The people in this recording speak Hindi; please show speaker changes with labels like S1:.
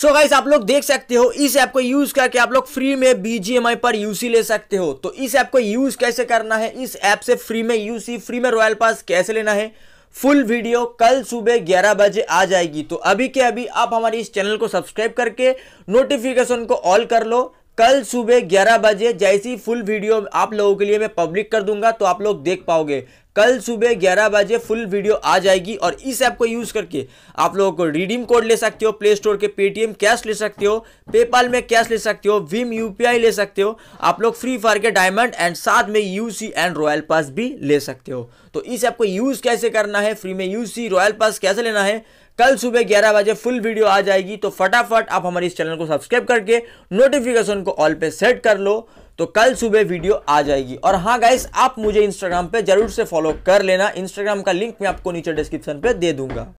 S1: सो so गाइस आप लोग देख सकते हो इस ऐप को यूज करके आप लोग फ्री में बीजीएमआई पर यूसी ले सकते हो तो इस ऐप को यूज कैसे करना है इस ऐप से फ्री में यूसी फ्री में रॉयल पास कैसे लेना है फुल वीडियो कल सुबह 11 बजे आ जाएगी तो अभी के अभी आप हमारे इस चैनल को सब्सक्राइब करके नोटिफिकेशन को ऑल कर लो कल सुबह 11 बजे जैसी फुल वीडियो आप लोगों के लिए मैं पब्लिक कर दूंगा तो आप लोग देख पाओगे कल सुबह ग्यारह बजे फुल वीडियो आ जाएगी और इस ऐप को यूज़ करके आप लोगों को रिडीम कोड ले सकते हो प्ले स्टोर के पेटीएम कैश ले सकते हो पेपाल में कैश ले सकते हो विम यूपीआई ले सकते हो आप लोग फ्री फायर के डायमंड एंड साथ में यूसी एंड रॉयल पास भी ले सकते हो तो इस ऐप को यूज़ कैसे करना है फ्री में यूसी रॉयल पास कैसे लेना है कल सुबह ग्यारह बजे फुल वीडियो आ जाएगी तो फटाफट आप हमारे इस चैनल को सब्सक्राइब करके नोटिफिकेशन को ऑल पे सेट कर लो तो कल सुबह वीडियो आ जाएगी और हाँ गाइस आप मुझे इंस्टाग्राम पे जरूर से फॉलो कर लेना इंस्टाग्राम का लिंक मैं आपको नीचे डिस्क्रिप्शन पे दे दूंगा